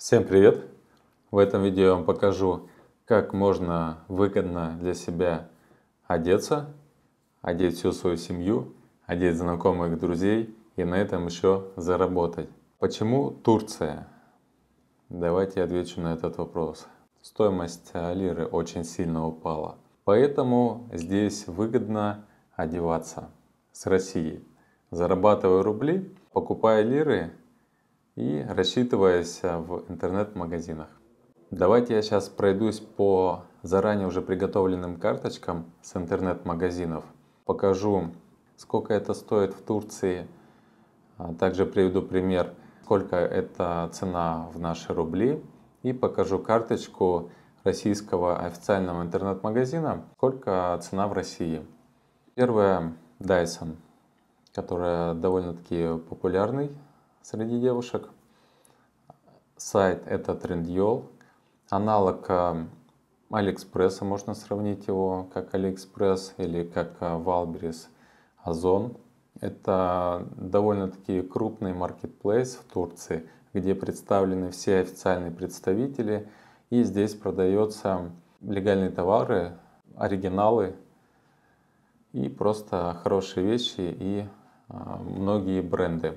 Всем привет! В этом видео я вам покажу, как можно выгодно для себя одеться, одеть всю свою семью, одеть знакомых, друзей и на этом еще заработать. Почему Турция? Давайте я отвечу на этот вопрос. Стоимость лиры очень сильно упала, поэтому здесь выгодно одеваться с России, Зарабатывая рубли, покупая лиры, и рассчитываясь э, в интернет-магазинах. Давайте я сейчас пройдусь по заранее уже приготовленным карточкам с интернет-магазинов. Покажу, сколько это стоит в Турции. А также приведу пример, сколько это цена в наши рубли. И покажу карточку российского официального интернет-магазина, сколько цена в России. Первое Dyson, которая довольно-таки популярный среди девушек. Сайт это Trendyol, аналог эм, Алиэкспресса, можно сравнить его как Алиэкспресс или как Валберис э, Озон. Это довольно-таки крупный маркетплейс в Турции, где представлены все официальные представители, и здесь продаются легальные товары, оригиналы и просто хорошие вещи и э, многие бренды.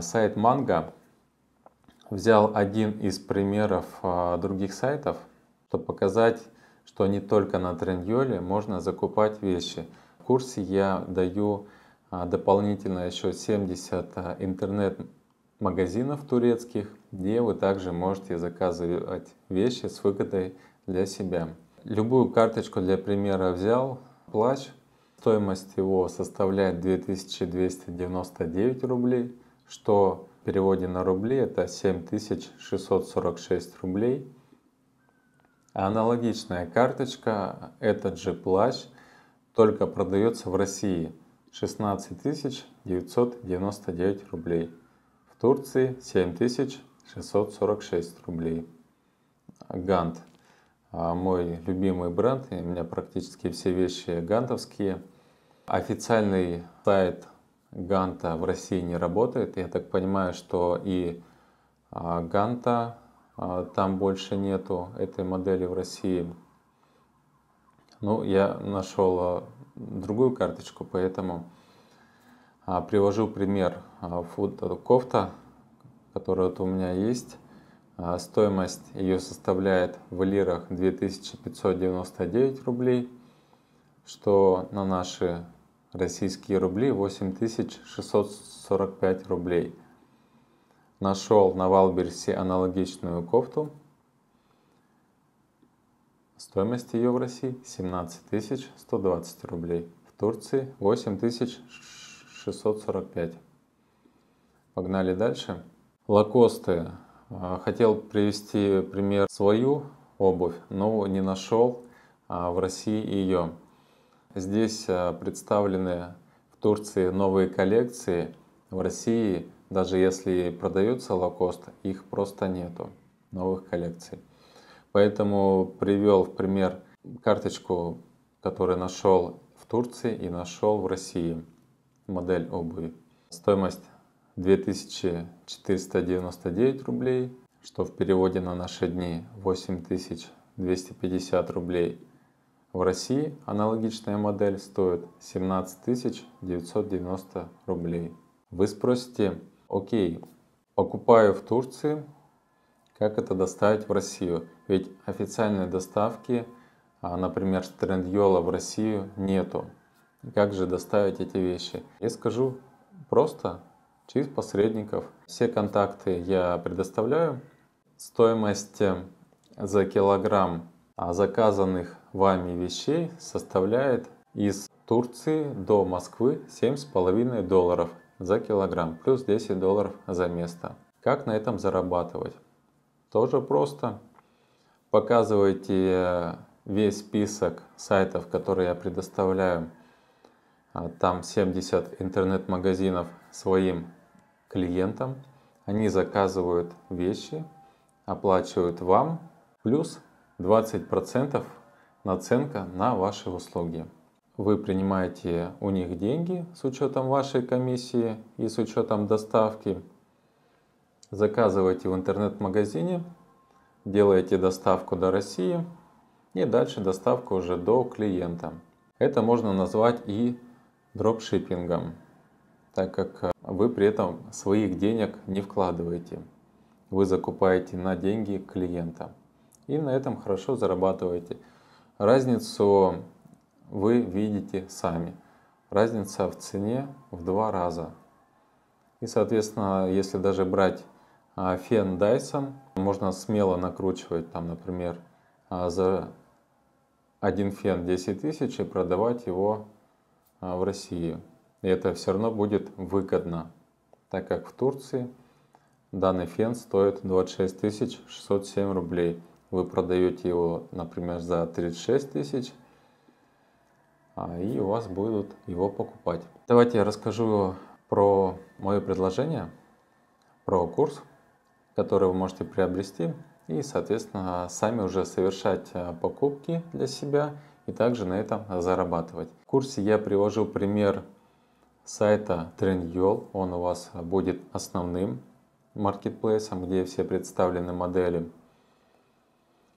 Сайт Манга взял один из примеров а, других сайтов, чтобы показать, что не только на Трендьоле можно закупать вещи. В курсе я даю а, дополнительно еще 70 а, интернет-магазинов турецких, где вы также можете заказывать вещи с выгодой для себя. Любую карточку для примера взял, плащ, стоимость его составляет 2299 рублей что в переводе на рубли это 7646 рублей. Аналогичная карточка, этот же плащ, только продается в России 16999 рублей. В Турции 7646 рублей. Гант. А, мой любимый бренд, у меня практически все вещи гантовские. Официальный сайт Ганта в России не работает. Я так понимаю, что и а, Ганта а, там больше нету этой модели в России. Ну, я нашел а, другую карточку, поэтому привожу пример кофта, которая вот у меня есть. Стоимость ее составляет в лирах 2599 рублей, что на наши российские рубли 8645 рублей. Нашел на Валберсе аналогичную кофту. Стоимость ее в России 17120 рублей. В Турции 8645. Погнали дальше. Лакосты. А, хотел привести пример свою обувь, но не нашел а, в России ее. Здесь э, представлены в Турции новые коллекции. В России, даже если продаются локост, их просто нету, новых коллекций. Поэтому привел в пример карточку, которую нашел в Турции и нашел в России. Модель обуви. Стоимость 2499 рублей, что в переводе на наши дни 8250 рублей в России аналогичная модель стоит 17 990 рублей. Вы спросите, окей, покупаю в Турции, как это доставить в Россию? Ведь официальной доставки, а, например, Трендьола в Россию нету. Как же доставить эти вещи? Я скажу просто, через посредников. Все контакты я предоставляю. Стоимость за килограмм а, заказанных вами вещей составляет из Турции до Москвы 7,5 долларов за килограмм, плюс 10 долларов за место. Как на этом зарабатывать? Тоже просто. Показывайте весь список сайтов, которые я предоставляю. А, там 70 интернет-магазинов своим клиентам. Они заказывают вещи, оплачивают вам, плюс 20% наценка на ваши услуги. Вы принимаете у них деньги с учетом вашей комиссии и с учетом доставки. Заказываете в интернет-магазине, делаете доставку до России и дальше доставку уже до клиента. Это можно назвать и дропшиппингом, так как э, вы при этом своих денег не вкладываете. Вы закупаете на деньги клиента и на этом хорошо зарабатываете. Разницу вы видите сами. Разница в цене в два раза. И, соответственно, если даже брать а, фен Dyson, можно смело накручивать, там, например, а, за один фен 10 тысяч и продавать его а, в России. И это все равно будет выгодно, так как в Турции данный фен стоит 26 607 рублей вы продаете его, например, за 36 тысяч, а, и у вас будут его покупать. Давайте я расскажу про мое предложение, про курс, который вы можете приобрести и, соответственно, сами уже совершать а, покупки для себя и также на этом зарабатывать. В курсе я привожу пример сайта Trendyol, он у вас будет основным маркетплейсом, где все представлены модели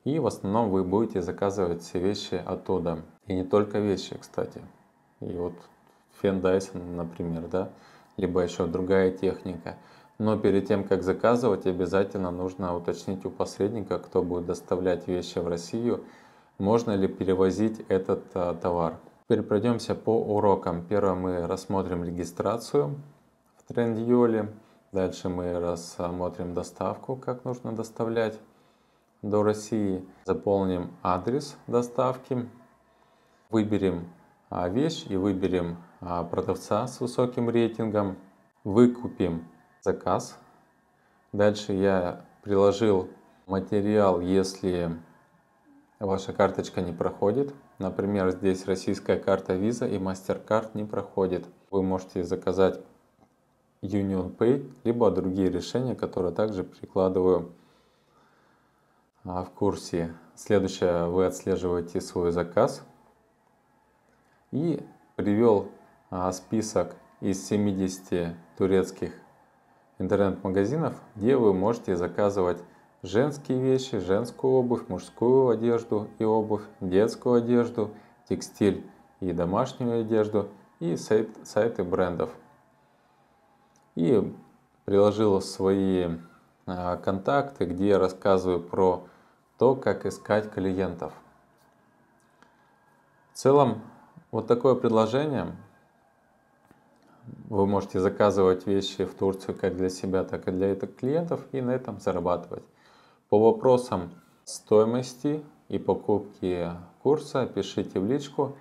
и в основном вы будете заказывать все вещи оттуда. И не только вещи, кстати. И вот фен Dyson, например, да, либо еще другая техника. Но перед тем, как заказывать, обязательно нужно уточнить у посредника, кто будет доставлять вещи в Россию, можно ли перевозить этот а, товар. Теперь пройдемся по урокам. Первое мы рассмотрим регистрацию в Трендиоле. Дальше мы рассмотрим доставку, как нужно доставлять до России. Заполним адрес доставки, выберем а, вещь и выберем а, продавца с высоким рейтингом, выкупим заказ. Дальше я приложил материал, если ваша карточка не проходит. Например, здесь российская карта Visa и MasterCard не проходит. Вы можете заказать UnionPay, либо другие решения, которые также прикладываю а, в курсе. Следующее, вы отслеживаете свой заказ. И привел а, список из 70 турецких интернет-магазинов, где вы можете заказывать женские вещи, женскую обувь, мужскую одежду и обувь, детскую одежду, текстиль и домашнюю одежду и сайт, сайты брендов. И приложил свои а, контакты, где я рассказываю про то, как искать клиентов. В целом, вот такое предложение. Вы можете заказывать вещи в Турцию как для себя, так и для этих клиентов и на этом зарабатывать. По вопросам стоимости и покупки курса пишите в личку.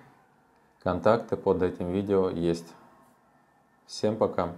Контакты под этим видео есть. Всем пока!